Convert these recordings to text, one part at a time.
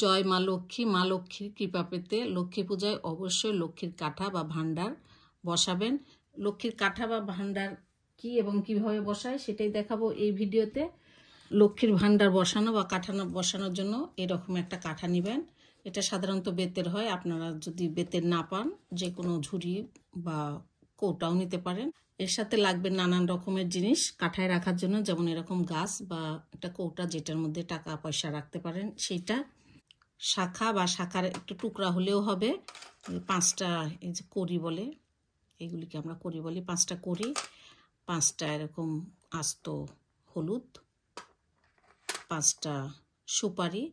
জয় মা লক্ষ্মী মা লক্ষ্মীর কৃপা পেতে লক্ষ্মী পূজায় অবশ্যই লক্ষ্মীর কাঠা বা ভাণ্ডার বসাবেন লক্ষ্মীর কাঠা বা ভাণ্ডার কি এবং কিভাবে বসায় সেটাই দেখাবো এই ভিডিওতে লক্ষ্মীর ভাণ্ডার বসানো বা কাঠানো বসানোর জন্য এরকম একটা কাঠা নেবেন এটা সাধারণত বেতের হয় আপনারা যদি বেতের না পান যে কোনো ঝুড়ি বা কৌটাও নিতে পারেন এর সাথে লাগবে নানান রকমের জিনিস কাঠায় রাখার জন্য যেমন এরকম গাছ বা একটা কৌটা যেটার মধ্যে টাকা পয়সা রাখতে পারেন সেইটা শাখা বা শাখার একটু টুকরা হলেও হবে পাঁচটা এই যে করি বলে এগুলিকে আমরা করি বলি পাঁচটা করি পাঁচটা এরকম আস্ত হলুদ পাঁচটা সুপারি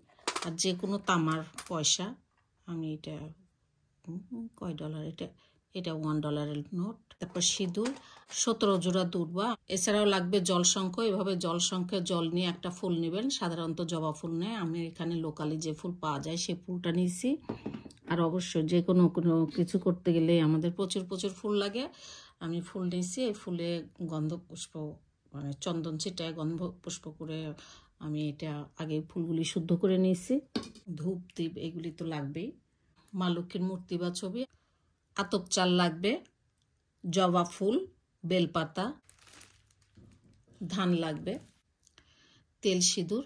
আর যে কোনো তামার পয়সা আমি এটা কয় ডলার এটা এটা ওয়ান ডলারের নোট তারপর সিঁদুর সতেরো জোড়া দুর্বা এছাড়াও লাগবে জলসংখ্য এভাবে জলসংখ্যে জল নিয়ে একটা ফুল নেবেন সাধারণত জবা ফুল নেয় আমি এখানে লোকালি যে ফুল পাওয়া যায় সে ফুলটা নিয়েছি আর অবশ্য যে কোনো কোনো কিছু করতে গেলে আমাদের প্রচুর প্রচুর ফুল লাগে আমি ফুল নিয়েছি এই ফুলে গন্ধ পুষ্প মানে চন্দন ছিটায় গন্ধ পুষ্প করে আমি এটা আগে ফুলগুলি শুদ্ধ করে নিয়েছি ধূপ দ্বীপ এগুলি তো লাগবেই মা লক্ষ্মীর মূর্তি বা ছবি আতপ চাল লাগবে জবা ফুল বেলপাতা ধান লাগবে তেল সিঁদুর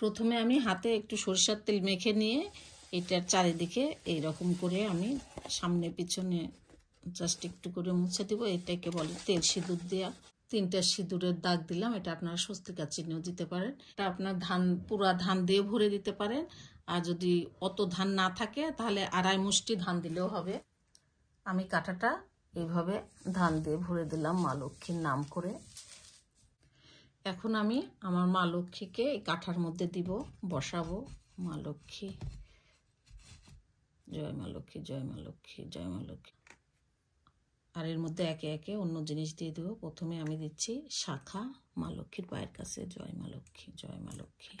প্রথমে আমি হাতে একটু সরিষার তেল মেখে নিয়ে এটার চারিদিকে এই রকম করে আমি সামনে পিছনে জাস্ট একটু করে মুছে দিব এটাকে বলে তেল সিঁদুর দেওয়া তিনটা সিঁদুরের দাগ দিলাম এটা আপনারা স্বস্তিকা চিহ্ন দিতে পারেন এটা আপনার ধান পুরা ধান দিয়ে ভরে দিতে পারেন আর যদি অত ধান না থাকে তাহলে আড়াই মুষ্টি ধান দিলেও হবে আমি কাঁটাটা এইভাবে ধান দিয়ে ভরে দিলাম মা লক্ষ্মীর নাম করে এখন আমি আমার মা লক্ষ্মীকে এই কাঁঠার মধ্যে দিব বসাবো মা লক্ষ্মী জয় মা লক্ষ্মী জয় মা লক্ষ্মী জয় মা লক্ষ্মী আর এর মধ্যে একে একে অন্য জিনিস দিয়ে দেবো প্রথমে আমি দিচ্ছি শাখা মা লক্ষ্মীর পায়ের কাছে জয় মা লক্ষ্মী জয় মা লক্ষ্মী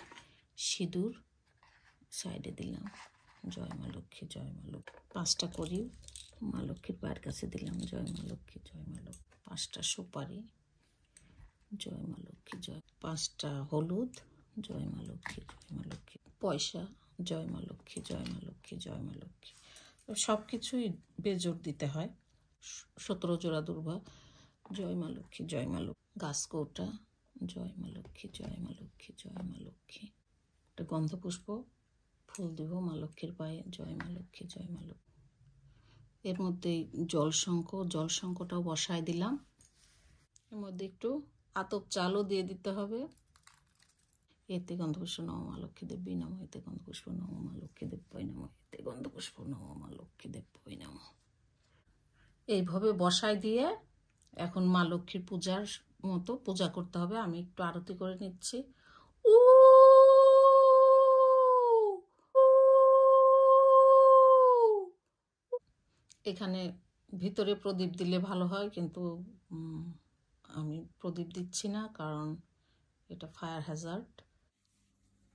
সিঁদুর সাইডে দিলাম জয় মা লক্ষ্মী জয় মা লক্ষ্মী পাঁচটা করি মা লক্ষ্মীর পায়ের কাছে দিলাম জয় মা লক্ষ্মী জয় মা লক্ষ্মী পাঁচটা সুপারি জয় মা লক্ষ্মী জয় পাঁচটা হলুদ জয় মা লক্ষ্মী জয় মা লক্ষ্মী পয়সা জয় মা লক্ষ্মী জয় মা লক্ষ্মী জয় মা লক্ষ্মী সব কিছুই বেজোর দিতে হয় সতেরো জোড়া দুর্বা জয় মা লক্ষ্মী জয় মা লক্ষ্মী গাছকোটা জয় মা লক্ষ্মী জয় মা লক্ষ্মী জয় মা লক্ষ্মী একটা গন্ধপুষ্প ফুল দিব মা লক্ষ্মীর পায়ে জয় মা লক্ষ্মী জয় মা লক্ষ্মী এর মধ্যে জল সংকট জল সংকটাও বসায় দিলাম এর মধ্যে একটু আতপ চালও দিয়ে দিতে হবে এতে গন্ধপুষ্প নবমা দেব বিনাম এতে গন্ধপুষ্প নবমা দেব বৈনাম এতে গন্ধপুষ্প নবমা দেব বৈনাম এইভাবে বসায় দিয়ে এখন মা লক্ষ্মীর পূজার মতো পূজা করতে হবে আমি একটু আরতি করে নিচ্ছি ও সেখানে ভিতরে প্রদীপ দিলে ভালো হয় কিন্তু আমি প্রদীপ দিচ্ছি না কারণ এটা ফায়ার হ্যাজার্ট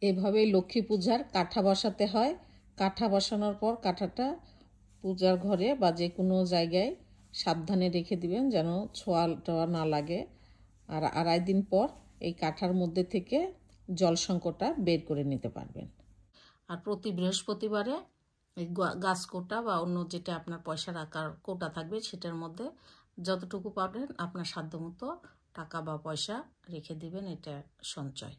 এভাবে লক্ষ্মী পূজার কাঠা বসাতে হয় কাঠা বসানোর পর কাঠাটা পূজার ঘরে বা যে কোনো জায়গায় সাবধানে রেখে দিবেন যেন ছোয়াটা টোয়া না লাগে আর আড়াই দিন পর এই কাঠার মধ্যে থেকে জল সংকটটা বের করে নিতে পারবেন আর প্রতি বৃহস্পতিবারে গাছ কোটা বা অন্য যেটা আপনার পয়সা রাখার কোটা থাকবে সেটার মধ্যে যতটুকু পাবেন আপনার সাধ্যমতো টাকা বা পয়সা রেখে দিবেন এটা সঞ্চয়